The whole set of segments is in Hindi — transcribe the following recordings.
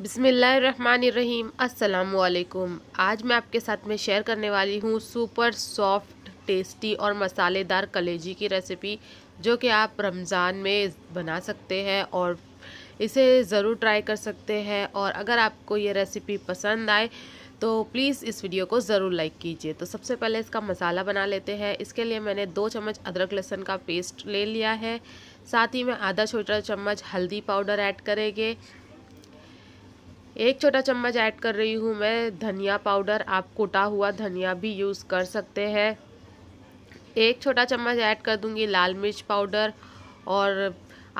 बिसमीम् अल्लाम आज मैं आपके साथ में शेयर करने वाली हूँ सुपर सॉफ्ट टेस्टी और मसालेदार कलेजी की रेसिपी जो कि आप रमज़ान में बना सकते हैं और इसे ज़रूर ट्राई कर सकते हैं और अगर आपको ये रेसिपी पसंद आए तो प्लीज़ इस वीडियो को ज़रूर लाइक कीजिए तो सबसे पहले इसका मसाला बना लेते हैं इसके लिए मैंने दो चम्मच अदरक लहसुन का पेस्ट ले लिया है साथ ही में आधा छोटा चम्मच हल्दी पाउडर ऐड करेंगे एक छोटा चम्मच ऐड कर रही हूँ मैं धनिया पाउडर आप कुटा हुआ धनिया भी यूज़ कर सकते हैं एक छोटा चम्मच ऐड कर दूँगी लाल मिर्च पाउडर और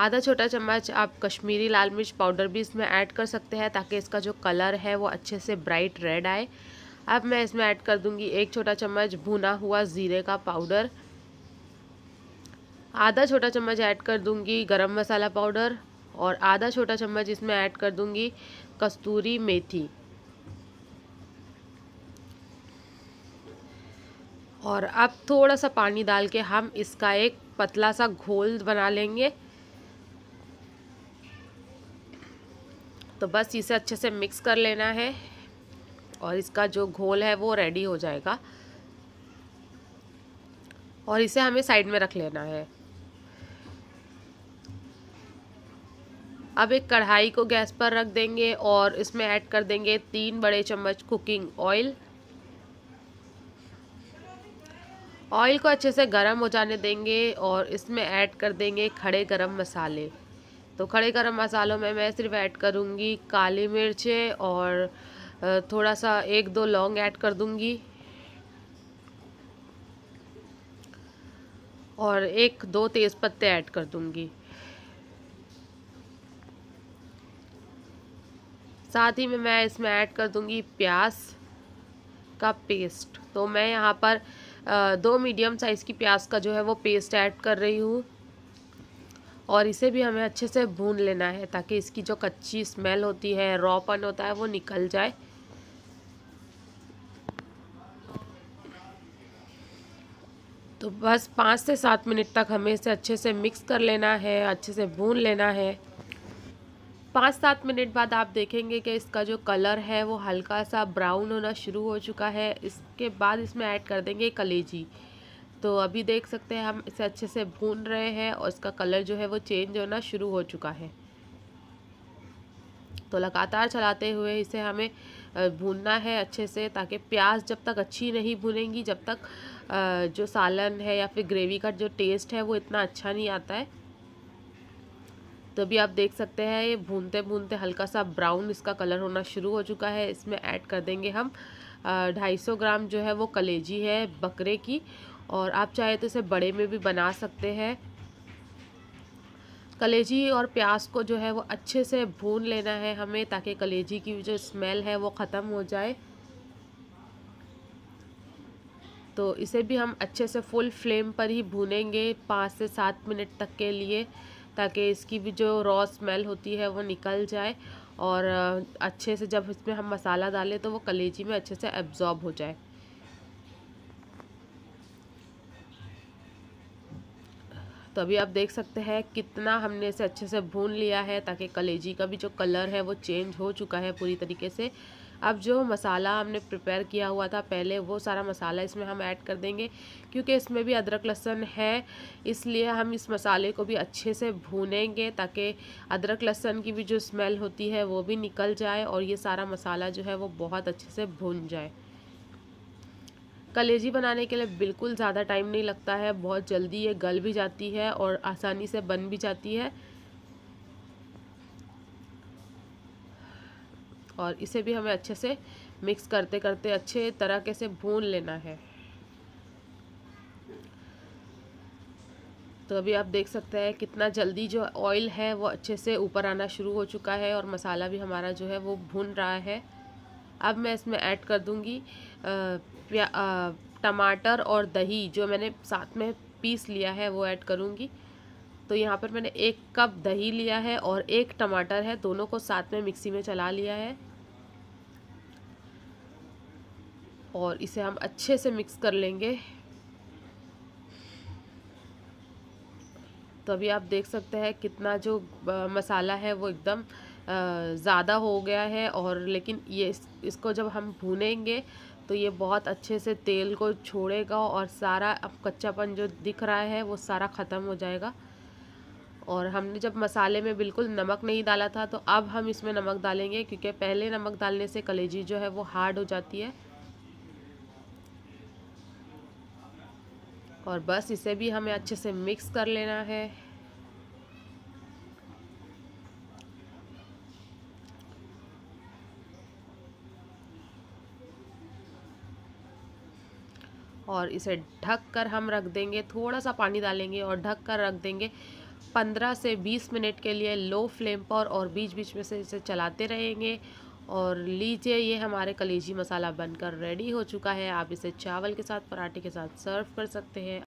आधा छोटा चम्मच आप कश्मीरी लाल मिर्च पाउडर भी इसमें ऐड कर सकते हैं ताकि इसका जो कलर है वो अच्छे से ब्राइट रेड आए अब मैं इसमें ऐड कर दूँगी एक छोटा चम्मच भुना हुआ ज़ीरे का पाउडर आधा छोटा चम्मच ऐड कर दूँगी गरम मसाला पाउडर और आधा छोटा चम्मच इसमें ऐड कर दूंगी कस्तूरी मेथी और अब थोड़ा सा पानी डाल के हम इसका एक पतला सा घोल बना लेंगे तो बस इसे अच्छे से मिक्स कर लेना है और इसका जो घोल है वो रेडी हो जाएगा और इसे हमें साइड में रख लेना है अब एक कढ़ाई को गैस पर रख देंगे और इसमें ऐड कर देंगे तीन बड़े चम्मच कुकिंग ऑयल ऑयल को अच्छे से गर्म हो जाने देंगे और इसमें ऐड कर देंगे खड़े गरम मसाले तो खड़े गरम मसालों में मैं सिर्फ ऐड करूँगी काली मिर्चें और थोड़ा सा एक दो लौंग ऐड कर दूँगी और एक दो तेज़पत्ते ऐड कर दूँगी साथ ही में मैं इसमें ऐड कर दूंगी प्याज का पेस्ट तो मैं यहाँ पर दो मीडियम साइज़ की प्याज का जो है वो पेस्ट ऐड कर रही हूँ और इसे भी हमें अच्छे से भून लेना है ताकि इसकी जो कच्ची स्मेल होती है रॉपन होता है वो निकल जाए तो बस पाँच से सात मिनट तक हमें इसे अच्छे से मिक्स कर लेना है अच्छे से भून लेना है पाँच सात मिनट बाद आप देखेंगे कि इसका जो कलर है वो हल्का सा ब्राउन होना शुरू हो चुका है इसके बाद इसमें ऐड कर देंगे कलेजी तो अभी देख सकते हैं हम इसे अच्छे से भून रहे हैं और इसका कलर जो है वो चेंज होना शुरू हो चुका है तो लगातार चलाते हुए इसे हमें भूनना है अच्छे से ताकि प्याज जब तक अच्छी नहीं भुनेंगी जब तक जो सालन है या फिर ग्रेवी का जो टेस्ट है वो इतना अच्छा नहीं आता है तो अभी आप देख सकते हैं ये भूनते भूनते हल्का सा ब्राउन इसका कलर होना शुरू हो चुका है इसमें ऐड कर देंगे हम ढाई सौ ग्राम जो है वो कलेजी है बकरे की और आप चाहे तो इसे बड़े में भी बना सकते हैं कलेजी और प्याज को जो है वो अच्छे से भून लेना है हमें ताकि कलेजी की जो स्मेल है वो ख़त्म हो जाए तो इसे भी हम अच्छे से फुल फ्लेम पर ही भूनेंगे पाँच से सात मिनट तक के लिए ताकि इसकी भी जो रॉ स्मेल होती है वो निकल जाए और अच्छे से जब इसमें हम मसाला डालें तो वो कलेजी में अच्छे से एब्ज़ॉर्ब हो जाए तो अभी आप देख सकते हैं कितना हमने इसे अच्छे से भून लिया है ताकि कलेजी का भी जो कलर है वो चेंज हो चुका है पूरी तरीके से अब जो मसाला हमने प्रिपेयर किया हुआ था पहले वो सारा मसाला इसमें हम ऐड कर देंगे क्योंकि इसमें भी अदरक लहसुन है इसलिए हम इस मसाले को भी अच्छे से भूनेंगे ताकि अदरक लहसुन की भी जो स्मेल होती है वो भी निकल जाए और ये सारा मसाला जो है वो बहुत अच्छे से भून जाए कलेजी बनाने के लिए बिल्कुल ज़्यादा टाइम नहीं लगता है बहुत जल्दी ये गल भी जाती है और आसानी से बन भी जाती है और इसे भी हमें अच्छे से मिक्स करते करते अच्छे तरह के से भून लेना है तो अभी आप देख सकते हैं कितना जल्दी जो ऑयल है वो अच्छे से ऊपर आना शुरू हो चुका है और मसाला भी हमारा जो है वो भून रहा है अब मैं इसमें ऐड कर दूँगी टमाटर और दही जो मैंने साथ में पीस लिया है वो ऐड करूँगी तो यहाँ पर मैंने एक कप दही लिया है और एक टमाटर है दोनों को साथ में मिक्सी में चला लिया है और इसे हम अच्छे से मिक्स कर लेंगे तो अभी आप देख सकते हैं कितना जो मसाला है वो एकदम ज़्यादा हो गया है और लेकिन ये इस, इसको जब हम भूनेंगे तो ये बहुत अच्छे से तेल को छोड़ेगा और सारा अब कच्चापन जो दिख रहा है वो सारा ख़त्म हो जाएगा और हमने जब मसाले में बिल्कुल नमक नहीं डाला था तो अब हम इसमें नमक डालेंगे क्योंकि पहले नमक डालने से कलेजी जो है वो हार्ड हो जाती है और बस इसे भी हमें अच्छे से मिक्स कर लेना है और इसे ढक कर हम रख देंगे थोड़ा सा पानी डालेंगे और ढक कर रख देंगे पंद्रह से बीस मिनट के लिए लो फ्लेम पर और बीच बीच में से इसे चलाते रहेंगे और लीजिए ये हमारे कलेजी मसाला बनकर रेडी हो चुका है आप इसे चावल के साथ पराठे के साथ सर्व कर सकते हैं